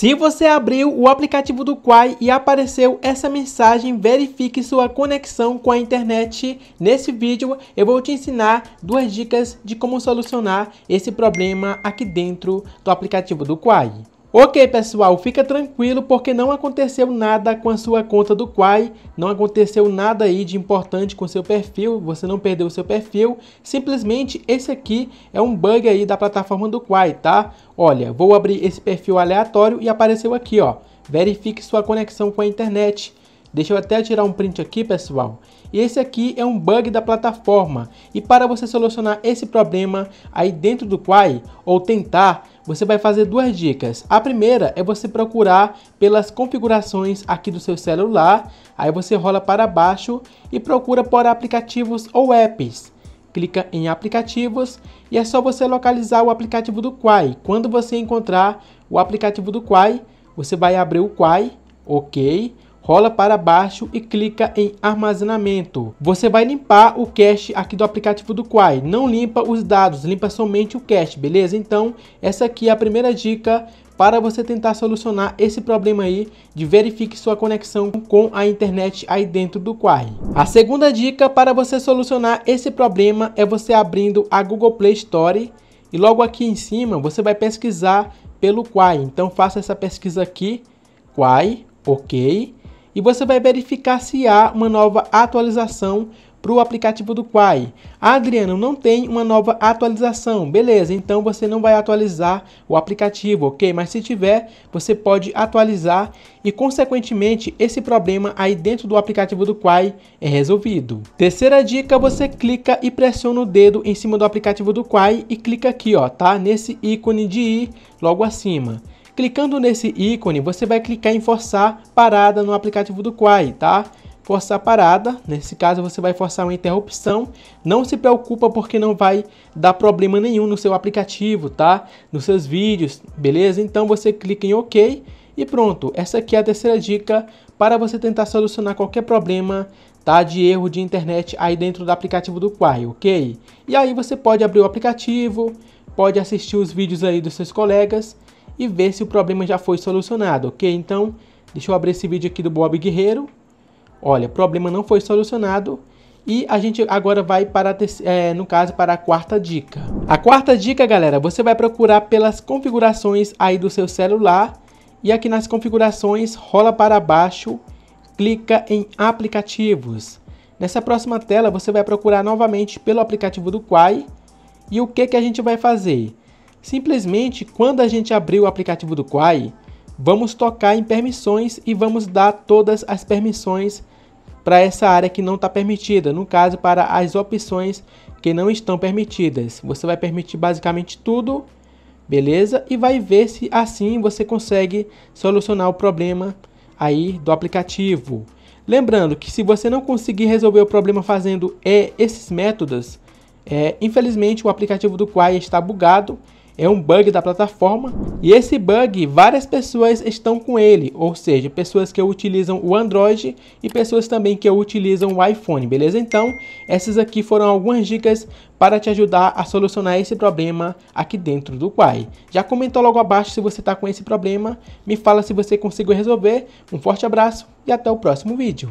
Se você abriu o aplicativo do Quai e apareceu essa mensagem, verifique sua conexão com a internet. Nesse vídeo eu vou te ensinar duas dicas de como solucionar esse problema aqui dentro do aplicativo do Quai. Ok, pessoal, fica tranquilo porque não aconteceu nada com a sua conta do Quai, não aconteceu nada aí de importante com seu perfil, você não perdeu o seu perfil, simplesmente esse aqui é um bug aí da plataforma do Quai, tá? Olha, vou abrir esse perfil aleatório e apareceu aqui, ó, verifique sua conexão com a internet. Deixa eu até tirar um print aqui, pessoal. E esse aqui é um bug da plataforma. E para você solucionar esse problema aí dentro do Quai, ou tentar, você vai fazer duas dicas. A primeira é você procurar pelas configurações aqui do seu celular, aí você rola para baixo e procura por aplicativos ou apps. Clica em aplicativos e é só você localizar o aplicativo do Quai. Quando você encontrar o aplicativo do Quai, você vai abrir o Quai, OK? rola para baixo e clica em armazenamento. Você vai limpar o cache aqui do aplicativo do Quai, não limpa os dados, limpa somente o cache, beleza? Então, essa aqui é a primeira dica para você tentar solucionar esse problema aí de verifique sua conexão com a internet aí dentro do Quai. A segunda dica para você solucionar esse problema é você abrindo a Google Play Store e logo aqui em cima você vai pesquisar pelo Quai. Então faça essa pesquisa aqui, Quai, OK e você vai verificar se há uma nova atualização para o aplicativo do Quai. Ah, Adriano, não tem uma nova atualização. Beleza, então você não vai atualizar o aplicativo, ok? Mas se tiver, você pode atualizar e, consequentemente, esse problema aí dentro do aplicativo do Quai é resolvido. Terceira dica, você clica e pressiona o dedo em cima do aplicativo do Quai e clica aqui, ó, tá? Nesse ícone de i logo acima. Clicando nesse ícone, você vai clicar em forçar parada no aplicativo do Quai, tá? Forçar parada, nesse caso você vai forçar uma interrupção. Não se preocupa porque não vai dar problema nenhum no seu aplicativo, tá? Nos seus vídeos, beleza? Então você clica em OK e pronto. Essa aqui é a terceira dica para você tentar solucionar qualquer problema tá? De erro de internet aí dentro do aplicativo do Quai, ok? E aí você pode abrir o aplicativo, pode assistir os vídeos aí dos seus colegas e ver se o problema já foi solucionado, ok? Então, deixa eu abrir esse vídeo aqui do Bob Guerreiro. Olha, o problema não foi solucionado e a gente agora vai para, é, no caso, para a quarta dica. A quarta dica, galera, você vai procurar pelas configurações aí do seu celular e aqui nas configurações, rola para baixo, clica em aplicativos. Nessa próxima tela, você vai procurar novamente pelo aplicativo do Quai e o que, que a gente vai fazer? Simplesmente quando a gente abrir o aplicativo do Quai, vamos tocar em permissões e vamos dar todas as permissões para essa área que não está permitida, no caso para as opções que não estão permitidas. Você vai permitir basicamente tudo, beleza? E vai ver se assim você consegue solucionar o problema aí do aplicativo. Lembrando que se você não conseguir resolver o problema fazendo é, esses métodos, é, infelizmente o aplicativo do Quai está bugado é um bug da plataforma e esse bug várias pessoas estão com ele, ou seja, pessoas que utilizam o Android e pessoas também que utilizam o iPhone, beleza? Então, essas aqui foram algumas dicas para te ajudar a solucionar esse problema aqui dentro do Quai. Já comentou logo abaixo se você está com esse problema, me fala se você conseguiu resolver. Um forte abraço e até o próximo vídeo.